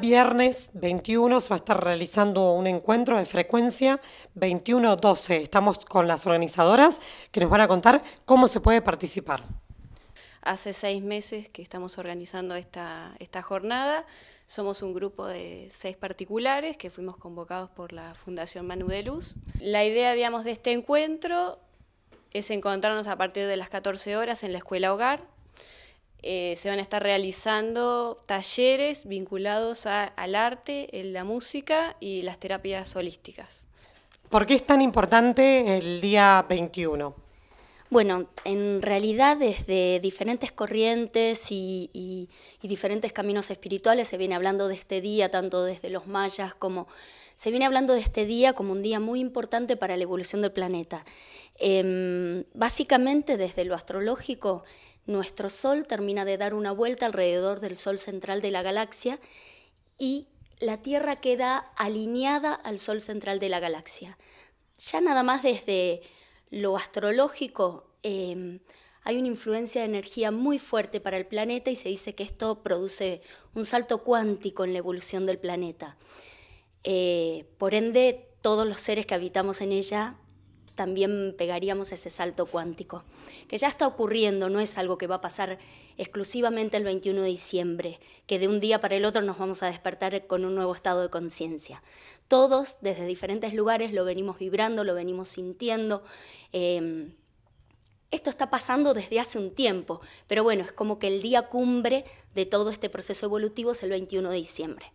Viernes 21 se va a estar realizando un encuentro de frecuencia 21-12. Estamos con las organizadoras que nos van a contar cómo se puede participar. Hace seis meses que estamos organizando esta, esta jornada. Somos un grupo de seis particulares que fuimos convocados por la Fundación Manu de Luz. La idea, digamos, de este encuentro es encontrarnos a partir de las 14 horas en la escuela hogar eh, se van a estar realizando talleres vinculados al arte, la música y las terapias holísticas. ¿Por qué es tan importante el día 21? Bueno, en realidad desde diferentes corrientes y, diferentes caminos espirituales se viene hablando de este día, tanto desde los mayas como se viene hablando de este día como un día muy importante para la evolución del planeta. Em, básicamente desde lo astrológico, nuestro Sol termina de dar una vuelta alrededor del Sol central de la galaxia y la Tierra queda alineada al Sol central de la galaxia. Ya nada más desde lo astrológico, em, hay una influencia de energía muy fuerte para el planeta y se dice que esto produce un salto cuántico en la evolución del planeta. Eh, por ende, todos los seres que habitamos en ella también pegaríamos ese salto cuántico, que ya está ocurriendo, no es algo que va a pasar exclusivamente el 21 de diciembre, que de un día para el otro nos vamos a despertar con un nuevo estado de conciencia. Todos desde diferentes lugares lo venimos vibrando, lo venimos sintiendo. Em, esto está pasando desde hace un tiempo, pero bueno, es como que el día cumbre de todo este proceso evolutivo es el 21 de diciembre.